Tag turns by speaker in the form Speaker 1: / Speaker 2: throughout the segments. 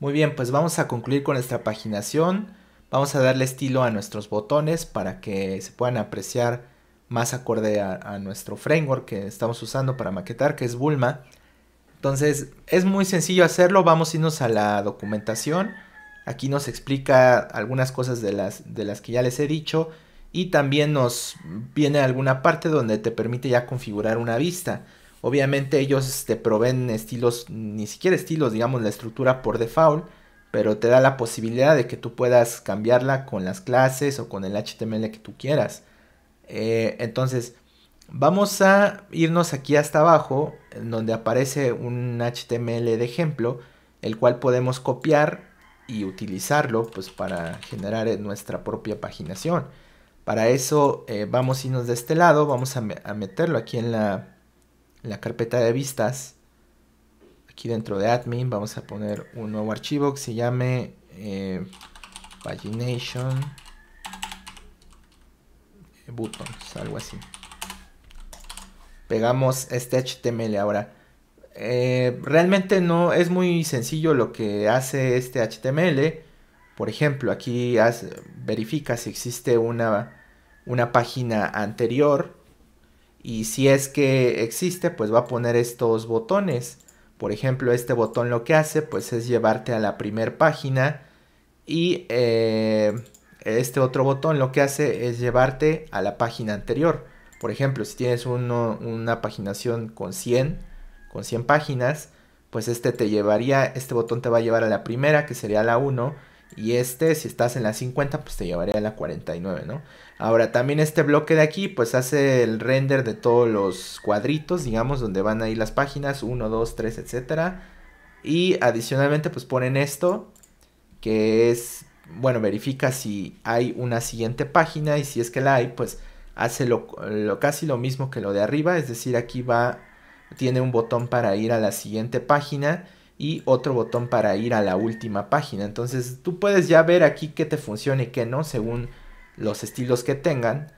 Speaker 1: Muy bien, pues vamos a concluir con nuestra paginación. Vamos a darle estilo a nuestros botones para que se puedan apreciar más acorde a, nuestro framework que estamos usando para maquetar, que es Bulma. Entonces es muy sencillo hacerlo, vamos a irnos a la documentación. Aquí nos explica algunas cosas de las, de las que ya les he dicho y también nos viene alguna parte donde te permite ya configurar una vista. Obviamente ellos te este, proveen estilos, ni siquiera estilos, digamos la estructura por default, pero te da la posibilidad de que tú puedas cambiarla con las clases o con el HTML que tú quieras. Eh, entonces, vamos a irnos aquí hasta abajo, en donde aparece un HTML de ejemplo, el cual podemos copiar y utilizarlo pues, para generar eh, nuestra propia paginación. Para eso eh, vamos a irnos de este lado, vamos a meterlo aquí en la en la carpeta de vistas, aquí dentro de admin vamos a poner un nuevo archivo que se llame eh, pagination eh, buttons, algo así. Pegamos este HTML ahora. Eh, realmente no es muy sencillo lo que hace este HTML. Por ejemplo, aquí verifica si existe una, una página anterior y si es que existe, pues va a poner estos botones. Por ejemplo, este botón lo que hace, pues es llevarte a la primera página y eh, este otro botón lo que hace es llevarte a la página anterior. Por ejemplo, si tienes una paginación con 100, con 100 páginas, pues este te llevaría, este botón te va a llevar a la primera, que sería la 1, y este, si estás en la 50, pues te llevaría a la 49, ¿no? Ahora, también este bloque de aquí, pues hace el render de todos los cuadritos, digamos, donde van ahí las páginas, 1, 2, 3, etcétera. Y adicionalmente, pues ponen esto, que es, bueno, verifica si hay una siguiente página y si es que la hay, pues hace lo, casi lo mismo que lo de arriba, es decir, aquí va, tiene un botón para ir a la siguiente página y otro botón para ir a la última página. Entonces tú puedes ya ver aquí qué te funciona y qué no según los estilos que tengan.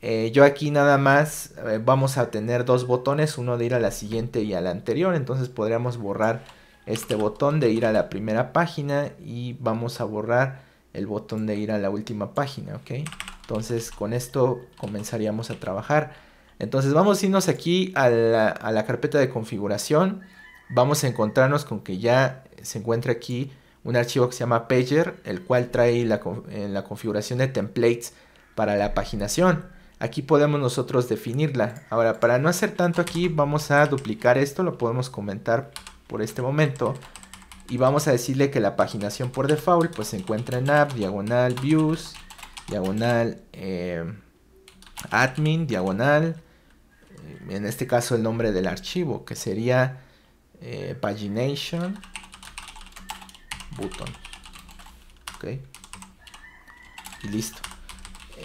Speaker 1: Eh, yo aquí nada más eh, vamos a tener dos botones, uno de ir a la siguiente y a la anterior, entonces podríamos borrar este botón de ir a la primera página y vamos a borrar el botón de ir a la última página, ¿ok? Entonces con esto comenzaríamos a trabajar. Entonces vamos a irnos aquí a la, a la carpeta de configuración vamos a encontrarnos con que ya se encuentra aquí un archivo que se llama Pager, el cual trae la, la configuración de templates para la paginación. Aquí podemos nosotros definirla. Ahora, para no hacer tanto aquí, vamos a duplicar esto, lo podemos comentar por este momento. Y vamos a decirle que la paginación por default pues se encuentra en app, diagonal, views, diagonal, eh, admin, diagonal, eh, en este caso el nombre del archivo, que sería eh, pagination button. Ok. Y listo.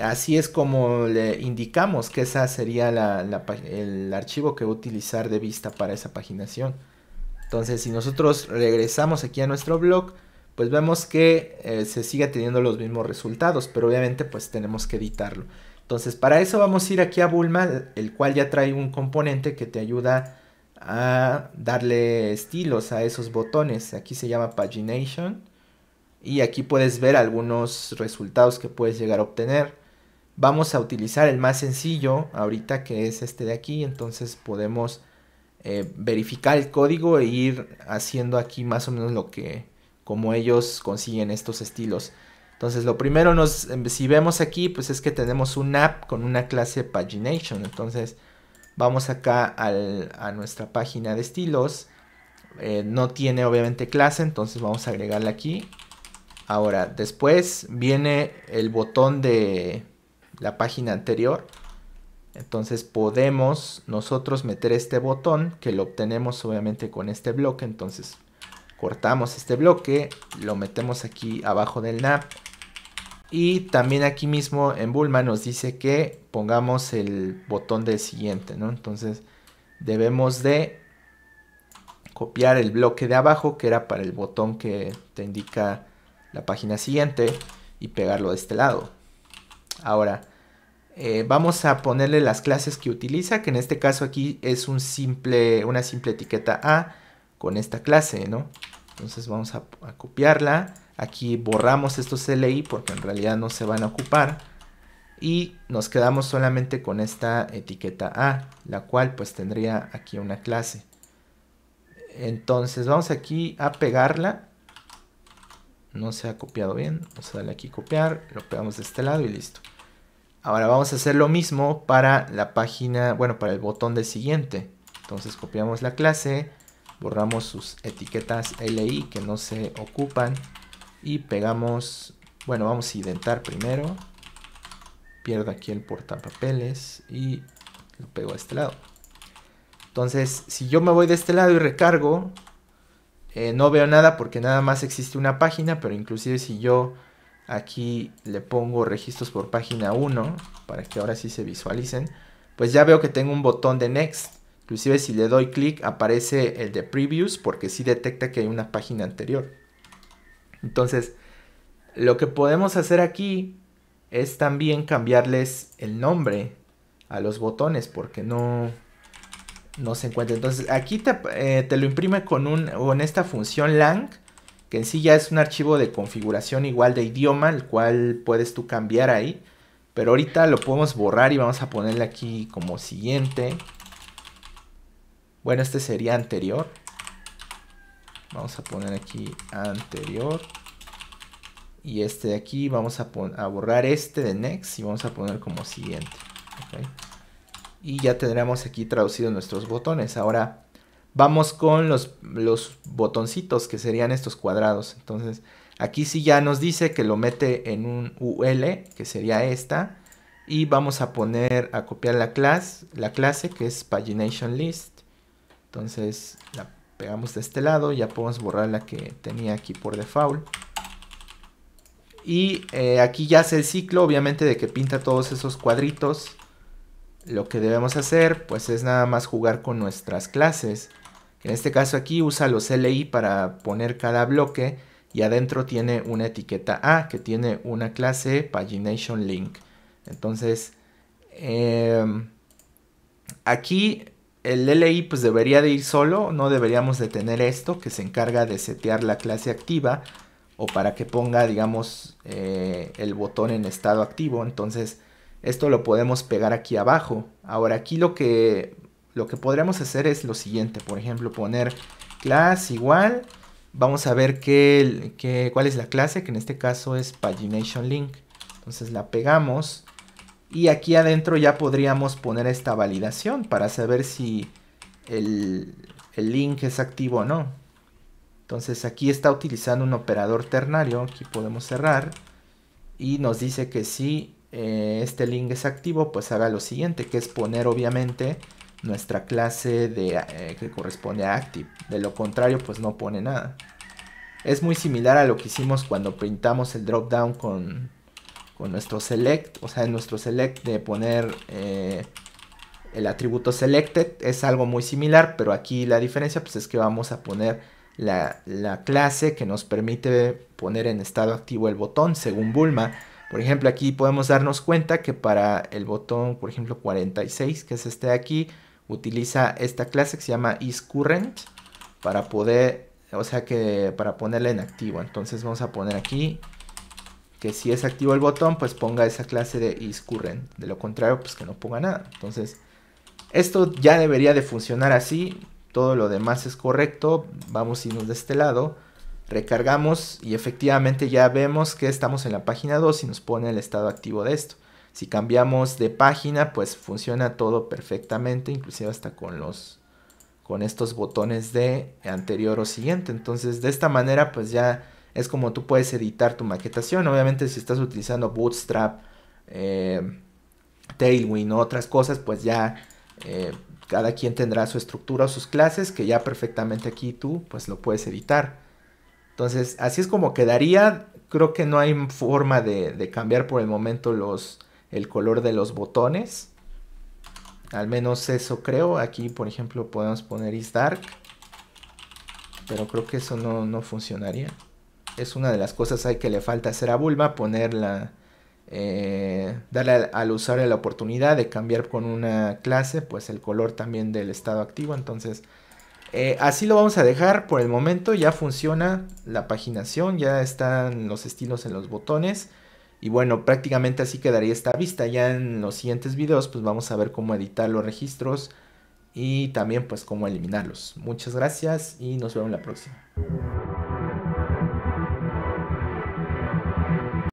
Speaker 1: Así es como le indicamos que esa sería la, el archivo que a utilizar de vista para esa paginación. Entonces, si nosotros regresamos aquí a nuestro blog, pues vemos que eh, se sigue teniendo los mismos resultados, pero obviamente pues tenemos que editarlo. Entonces, para eso vamos a ir aquí a Bulma, el cual ya trae un componente que te ayuda a darle estilos a esos botones. Aquí se llama pagination y aquí puedes ver algunos resultados que puedes llegar a obtener. Vamos a utilizar el más sencillo ahorita que es este de aquí, entonces podemos eh, verificar el código e ir haciendo aquí más o menos lo que como ellos consiguen estos estilos. Entonces lo primero nos, em, si vemos aquí, pues es que tenemos un app con una clase pagination, entonces Vamos acá a nuestra página de estilos. Eh, no tiene obviamente clase, entonces vamos a agregarla aquí. Ahora, después viene el botón de la página anterior. Entonces podemos nosotros meter este botón que lo obtenemos obviamente con este bloque. Entonces cortamos este bloque, lo metemos aquí abajo del nap y también aquí mismo en Bulma nos dice que pongamos el botón del siguiente, ¿no? Entonces debemos de copiar el bloque de abajo que era para el botón que te indica la página siguiente y pegarlo de este lado. Ahora, eh, vamos a ponerle las clases que utiliza, que en este caso aquí es un simple, una simple etiqueta A con esta clase, ¿no? Entonces vamos a copiarla Aquí borramos estos li porque en realidad no se van a ocupar. Y nos quedamos solamente con esta etiqueta A, la cual pues tendría aquí una clase. Entonces vamos aquí a pegarla. No se ha copiado bien. Vamos a darle aquí copiar. Lo pegamos de este lado y listo. Ahora vamos a hacer lo mismo para la página, bueno, para el botón de siguiente. Entonces copiamos la clase, borramos sus etiquetas LI que no se ocupan y pegamos, bueno, vamos a identar primero. Pierdo aquí el portapapeles y lo pego a este lado. Entonces, si yo me voy de este lado y recargo, eh, no veo nada porque nada más existe una página, pero inclusive si yo aquí le pongo registros por página 1, para que ahora sí se visualicen, pues ya veo que tengo un botón de Next. Inclusive si le doy clic aparece el de Previews porque sí detecta que hay una página anterior. Entonces, lo que podemos hacer aquí es también cambiarles el nombre a los botones porque no, no se encuentra. Entonces aquí te, eh, te lo imprime con, un, con esta función lang que en sí ya es un archivo de configuración igual de idioma, el cual puedes tú cambiar ahí. Pero ahorita lo podemos borrar y vamos a ponerle aquí como siguiente. Bueno, este sería anterior. Vamos a poner aquí anterior. Y este de aquí vamos a, borrar este de next y vamos a poner como siguiente. Y ya tendremos aquí traducidos nuestros botones. Ahora vamos con los, botoncitos que serían estos cuadrados. Entonces aquí sí ya nos dice que lo mete en un UL que sería esta. Y vamos a poner a copiar la, clase la clase que es pagination list. Entonces la pegamos de este lado, ya podemos borrar la que tenía aquí por default. Y eh, aquí ya hace el ciclo, obviamente, de que pinta todos esos cuadritos. Lo que debemos hacer, pues es nada más jugar con nuestras clases. En este caso aquí usa los LI para poner cada bloque y adentro tiene una etiqueta A que tiene una clase pagination link. Entonces, em, aquí el LI pues debería de ir solo, no deberíamos de tener esto que se encarga de setear la clase activa o para que ponga digamos eh, el botón en estado activo, entonces esto lo podemos pegar aquí abajo. Ahora aquí lo que, lo que podríamos hacer es lo siguiente, por ejemplo poner class igual, vamos a ver qué, cuál es la clase que en este caso es pagination link, entonces la pegamos y aquí adentro ya podríamos poner esta validación para saber si el, link es activo o no. Entonces aquí está utilizando un operador ternario, aquí podemos cerrar y nos dice que si eh, este link es activo, pues haga lo siguiente, que es poner obviamente nuestra clase de, eh, que corresponde a active. De lo contrario, pues no pone nada. Es muy similar a lo que hicimos cuando pintamos el drop down con, con nuestro select, o sea, en nuestro select de poner eh, el atributo selected es algo muy similar, pero aquí la diferencia pues, es que vamos a poner la, la, clase que nos permite poner en estado activo el botón según Bulma. Por ejemplo, aquí podemos darnos cuenta que para el botón, por ejemplo, 46, que es este de aquí, utiliza esta clase que se llama isCurrent para poder, o sea que para ponerla en activo. Entonces vamos a poner aquí que si es activo el botón, pues ponga esa clase de isCurrent. De lo contrario, pues que no ponga nada. Entonces, esto ya debería de funcionar así. Todo lo demás es correcto. Vamos y nos de este lado. Recargamos y efectivamente ya vemos que estamos en la página 2 y nos pone el estado activo de esto. Si cambiamos de página, pues funciona todo perfectamente, inclusive hasta con los con estos botones de anterior o siguiente. Entonces, de esta manera, pues ya es como tú puedes editar tu maquetación. Obviamente si estás utilizando Bootstrap, eh, Tailwind o otras cosas, pues ya eh, cada quien tendrá su estructura o sus clases que ya perfectamente aquí tú pues lo puedes editar. Entonces así es como quedaría. Creo que no hay forma de, cambiar por el momento los, el color de los botones. Al menos eso creo. Aquí por ejemplo podemos poner is dark. Pero creo que eso no, no funcionaría es una de las cosas hay que le falta hacer a Bulma, ponerla, eh, darle al, usuario la oportunidad de cambiar con una clase, pues el color también del estado activo. Entonces, eh, así lo vamos a dejar por el momento. Ya funciona la paginación, ya están los estilos en los botones. Y bueno, prácticamente así quedaría esta vista. Ya en los siguientes videos, pues vamos a ver cómo editar los registros y también pues cómo eliminarlos. Muchas gracias y nos vemos la próxima.